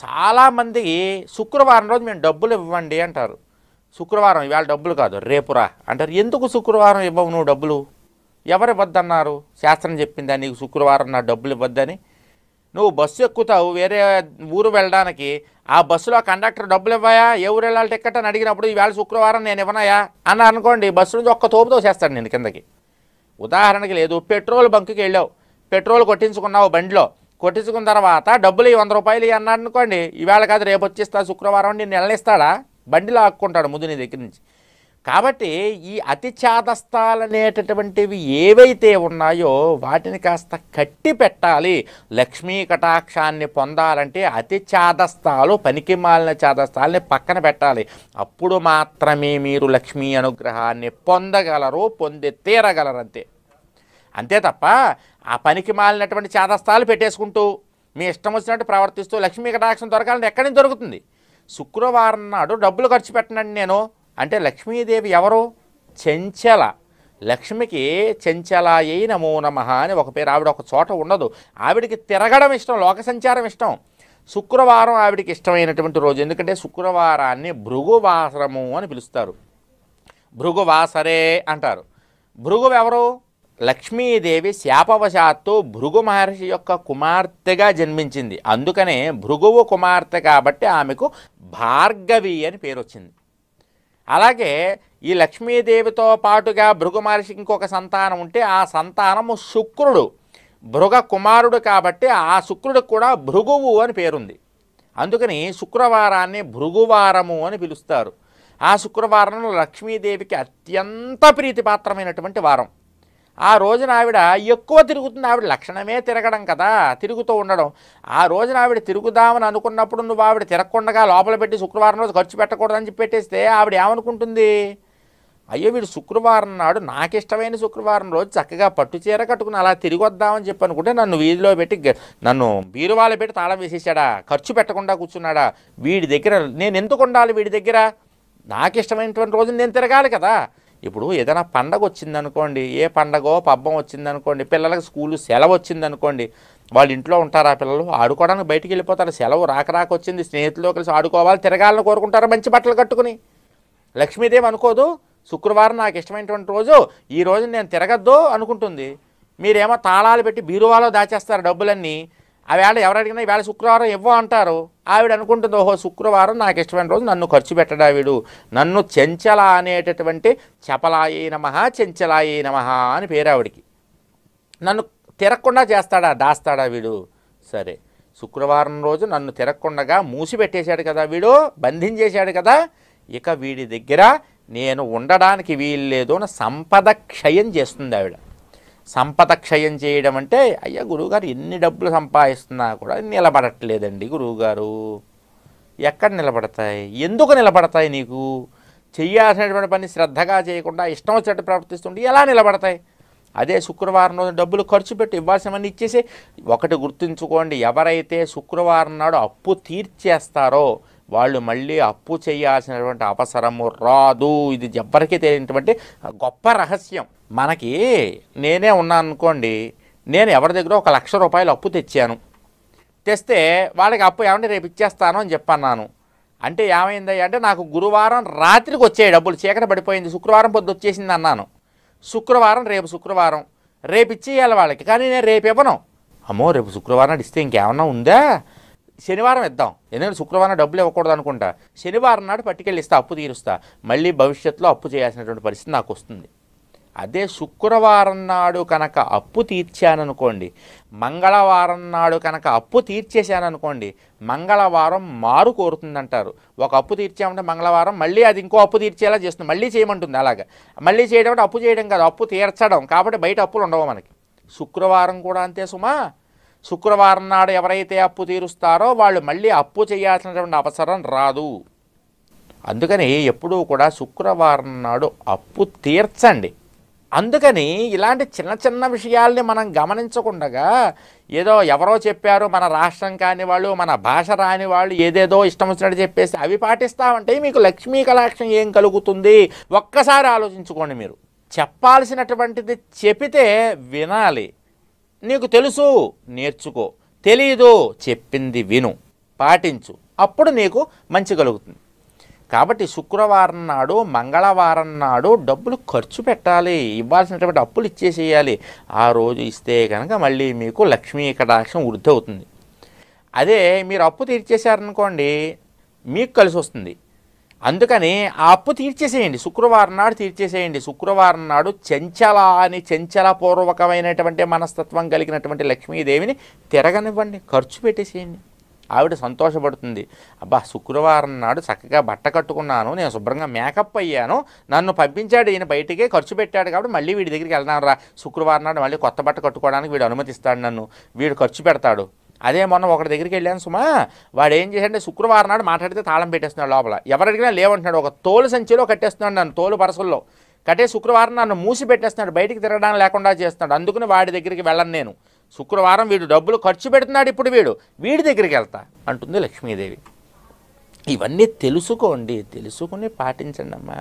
చాలామంది శుక్రవారం రోజు మేము డబ్బులు ఇవ్వండి అంటారు శుక్రవారం ఇవాళ డబ్బులు కాదు రేపురా అంటారు ఎందుకు శుక్రవారం ఇవ్వవు నువ్వు డబ్బులు ఎవరు ఇవ్వద్దన్నారు శాస్త్రం చెప్పిందా నీకు శుక్రవారం నా డబ్బులు ఇవ్వద్దని నువ్వు బస్సు ఎక్కుతావు వేరే ఊరు వెళ్ళడానికి ఆ బస్సులో కండక్టర్ డబ్బులు ఇవ్వాయా ఏ ఊరు వెళ్ళాలి టికెట్ అని అడిగినప్పుడు ఈవేళ శుక్రవారం నేను ఇవ్వనాయా అని అనుకోండి బస్సు నుంచి ఒక్క తోపుతో చేస్తాడు నేను కిందకి ఉదాహరణకి లేదు పెట్రోల్ బంకుకి వెళ్ళావు పెట్రోల్ కొట్టించుకున్నావు బండిలో కొట్టించుకున్న తర్వాత డబ్బులు వంద రూపాయలు అన్నాడు అనుకోండి ఈవేళ కాదు రేపు వచ్చేస్తా శుక్రవారం నేను నెలనిస్తాడా బండిలో ఆక్కుంటాడు ముందు నీ దగ్గర నుంచి కాబట్టి ఈ అతి అనేటటువంటివి ఏవైతే ఉన్నాయో వాటిని కాస్త కట్టి పెట్టాలి లక్ష్మీ కటాక్షాన్ని పొందాలంటే అతి చాదస్తాలు పనికి మాలిన చాదస్తాలని పక్కన పెట్టాలి అప్పుడు మాత్రమే మీరు లక్ష్మీ అనుగ్రహాన్ని పొందగలరు పొంది తీరగలరంతే అంతే తప్ప ఆ పనికి మాలినటువంటి చేతస్థాలు పెట్టేసుకుంటూ మీ ఇష్టం వచ్చినట్టు ప్రవర్తిస్తూ లక్ష్మీ కటాక్షం దొరకాలని ఎక్కడి నుంచి దొరుకుతుంది శుక్రవారం నాడు డబ్బులు ఖర్చు పెట్టనండి నేను అంటే లక్ష్మీదేవి ఎవరు చెంచల లక్ష్మికి చెంచలాయై నమో నమ అని ఒక పేరు ఆవిడ ఒక చోట ఉండదు ఆవిడికి తిరగడం ఇష్టం లోక సంచారం ఇష్టం శుక్రవారం ఆవిడికి ఇష్టమైనటువంటి రోజు ఎందుకంటే శుక్రవారాన్ని భృగువాసరము అని పిలుస్తారు భృగువాసరే అంటారు భృగువెవరు లక్ష్మీదేవి శాపవశాత్తు భృగు మహర్షి యొక్క కుమార్తెగా జన్మించింది అందుకనే భృగువు కుమార్తె కాబట్టి ఆమెకు భార్గవి అని పేరు వచ్చింది అలాగే ఈ లక్ష్మీదేవితో పాటుగా భృగు మహర్షి ఇంకొక సంతానం ఉంటే ఆ సంతానము శుక్రుడు భృగ కుమారుడు కాబట్టి ఆ శుక్రుడు కూడా భృగువు అని పేరుంది అందుకని శుక్రవారాన్ని భృగువారము అని పిలుస్తారు ఆ శుక్రవారంలో లక్ష్మీదేవికి అత్యంత ప్రీతిపాత్రమైనటువంటి వారం ఆ రోజున ఆవిడ ఎక్కువ తిరుగుతుంది ఆవిడ లక్షణమే తిరగడం కదా తిరుగుతూ ఉండడం ఆ రోజున ఆవిడ తిరుగుదామని అనుకున్నప్పుడు నువ్వు ఆవిడ తిరగకుండా లోపల పెట్టి శుక్రవారం రోజు ఖర్చు పెట్టకూడదని చెప్పి పెట్టేస్తే ఆవిడ ఏమనుకుంటుంది అయ్యో వీడు శుక్రవారం నాడు నాకు ఇష్టమైన శుక్రవారం రోజు చక్కగా పట్టు చీర కట్టుకుని అలా తిరిగి వద్దామని చెప్పి అనుకుంటే నన్ను వీధిలో పెట్టి నన్ను బీరువాళ్ళ పెట్టి తాళం వేసేసాడా ఖర్చు పెట్టకుండా కూర్చున్నాడా వీడి దగ్గర నేను ఎందుకు ఉండాలి వీడి దగ్గర నాకు ఇష్టమైనటువంటి రోజు నేను తిరగాలి కదా ఇప్పుడు ఏదైనా పండగ వచ్చిందనుకోండి ఏ పండగో పబ్బం వచ్చిందనుకోండి పిల్లలకు స్కూల్ సెలవు వచ్చిందనుకోండి వాళ్ళు ఇంట్లో ఉంటారు ఆ పిల్లలు ఆడుకోవడానికి బయటికి వెళ్ళిపోతారు సెలవు రాక రాక వచ్చింది స్నేహితులు కలిసి ఆడుకోవాలి తిరగాలని కోరుకుంటారు మంచి బట్టలు కట్టుకుని లక్ష్మీదేవి అనుకోదు శుక్రవారం నాకు ఇష్టమైనటువంటి రోజు ఈ రోజు నేను తిరగద్దు అనుకుంటుంది మీరేమో తాళాలు పెట్టి బీరువాలో దాచేస్తారు డబ్బులన్నీ అడిగినా ఈ ఈవేళ శుక్రవారం ఇవ్వ అంటారు ఆవిడ అనుకుంటుంది ఓహో శుక్రవారం నాకు ఇష్టమైన రోజు నన్ను ఖర్చు పెట్టడా వీడు నన్ను చెంచల అనేటటువంటి చపలాయి నమ చెంచలాయి నమ అని పేరు ఆవిడికి నన్ను తిరగకుండా చేస్తాడా దాస్తాడా వీడు సరే శుక్రవారం రోజు నన్ను తిరగకుండగా మూసిపెట్టేశాడు కదా వీడు బంధించేశాడు కదా ఇక వీడి దగ్గర నేను ఉండడానికి వీలు అని సంపద క్షయం చేస్తుంది ఆవిడ సంపద క్షయం చేయడం అంటే అయ్యా గురువుగారు ఎన్ని డబ్బులు సంపాదిస్తున్నా కూడా నిలబడట్లేదండి గురువుగారు ఎక్కడ నిలబడతాయి ఎందుకు నిలబడతాయి నీకు చేయాల్సినటువంటి పని శ్రద్ధగా చేయకుండా ఇష్టం వచ్చినట్టు ప్రవర్తిస్తుంటే ఎలా నిలబడతాయి అదే శుక్రవారం రోజు డబ్బులు ఖర్చు పెట్టి ఇవ్వాల్సినవన్నీ ఇచ్చేసి ఒకటి గుర్తుంచుకోండి ఎవరైతే శుక్రవారం నాడు అప్పు తీర్చేస్తారో వాళ్ళు మళ్ళీ అప్పు చేయాల్సినటువంటి అవసరము రాదు ఇది ఎవ్వరికీ తెలియనటువంటి గొప్ప రహస్యం మనకి నేనే ఉన్నాను అనుకోండి నేను ఎవరి దగ్గర ఒక లక్ష రూపాయలు అప్పు తెచ్చాను తెస్తే వాళ్ళకి అప్పు ఏమంటే రేపు ఇచ్చేస్తాను అని చెప్పన్నాను అంటే ఏమైంది అంటే నాకు గురువారం రాత్రికి వచ్చాయి డబ్బులు చీకట పడిపోయింది శుక్రవారం పొద్దు వచ్చేసింది అన్నాను శుక్రవారం రేపు శుక్రవారం రేపు ఇచ్చేయాలి వాళ్ళకి కానీ నేను రేపు ఇవ్వను అమ్మో రేపు శుక్రవారం ఇస్తే ఇంకేమన్నా ఉందా శనివారం ఇద్దాం ఎందుకంటే శుక్రవారం డబ్బులు ఇవ్వకూడదు అనుకుంటా శనివారం నాడు పట్టుకెళ్ళి ఇస్తా అప్పు తీరుస్తా మళ్ళీ భవిష్యత్తులో అప్పు చేయాల్సినటువంటి పరిస్థితి నాకు వస్తుంది అదే శుక్రవారం నాడు కనుక అప్పు తీర్చాననుకోండి మంగళవారం నాడు కనుక అప్పు తీర్చేశాననుకోండి మంగళవారం మారు కోరుతుందంటారు ఒక అప్పు తీర్చామంటే మంగళవారం మళ్ళీ అది ఇంకో అప్పు తీర్చేలా చేస్తుంది మళ్ళీ చేయమంటుంది అలాగా మళ్ళీ చేయడం అంటే అప్పు చేయడం కాదు అప్పు తీర్చడం కాబట్టి బయట అప్పులు ఉండవు మనకి శుక్రవారం కూడా అంతే సుమా శుక్రవారం నాడు ఎవరైతే అప్పు తీరుస్తారో వాళ్ళు మళ్ళీ అప్పు చేయాల్సినటువంటి అవసరం రాదు అందుకని ఎప్పుడూ కూడా శుక్రవారం నాడు అప్పు తీర్చండి అందుకని ఇలాంటి చిన్న చిన్న విషయాల్ని మనం గమనించకుండా ఏదో ఎవరో చెప్పారు మన రాష్ట్రం కాని వాళ్ళు మన భాష రాని వాళ్ళు ఏదేదో ఇష్టం వచ్చినట్టు చెప్పేసి అవి పాటిస్తామంటే మీకు లక్ష్మీ కలాక్షం ఏం కలుగుతుంది ఒక్కసారి ఆలోచించుకోండి మీరు చెప్పాల్సినటువంటిది చెబితే వినాలి నీకు తెలుసు నేర్చుకో తెలీదు చెప్పింది విను పాటించు అప్పుడు నీకు మంచి కలుగుతుంది కాబట్టి శుక్రవారం నాడు మంగళవారం నాడు డబ్బులు ఖర్చు పెట్టాలి ఇవ్వాల్సినటువంటి అప్పులు ఇచ్చేసేయాలి ఆ రోజు ఇస్తే కనుక మళ్ళీ మీకు లక్ష్మీ కటాక్షం వృద్ధి అవుతుంది అదే మీరు అప్పు తీర్చేశారనుకోండి మీకు కలిసి వస్తుంది అందుకని ఆ అప్పు తీర్చేసేయండి శుక్రవారం నాడు తీర్చేసేయండి శుక్రవారం నాడు చెంచల అని పూర్వకమైనటువంటి మనస్తత్వం కలిగినటువంటి లక్ష్మీదేవిని తిరగనివ్వండి ఖర్చు పెట్టేసేయండి ఆవిడ సంతోషపడుతుంది అబ్బా శుక్రవారం నాడు చక్కగా బట్ట కట్టుకున్నాను నేను శుభ్రంగా మేకప్ అయ్యాను నన్ను పంపించాడు ఈయన బయటికి ఖర్చు పెట్టాడు కాబట్టి మళ్ళీ వీడి దగ్గరికి వెళ్దాం రా శుక్రవారం నాడు మళ్ళీ కొత్త బట్ట కట్టుకోవడానికి వీడు అనుమతిస్తాడు నన్ను వీడు ఖర్చు పెడతాడు అదే మొన్న ఒకటి దగ్గరికి వెళ్ళాను సుమా వాడు ఏం చేశాడంటే శుక్రవారం నాడు మాట్లాడితే తాళం పెట్టేస్తున్నాడు లోపల ఎవరడిగినా లేవంటున్నాడు ఒక తోలు సంచిలో కట్టేస్తున్నాడు నన్ను తోలు పరసల్లో కట్టే శుక్రవారం నన్ను మూసి పెట్టేస్తున్నాడు బయటికి తిరగడం లేకుండా చేస్తున్నాడు అందుకని వాడి దగ్గరికి వెళ్ళను నేను శుక్రవారం వీడు డబ్బులు ఖర్చు పెడుతున్నాడు ఇప్పుడు వీడు వీడి దగ్గరికి వెళ్తా అంటుంది లక్ష్మీదేవి ఇవన్నీ తెలుసుకోండి తెలుసుకుని పాటించండి అమ్మా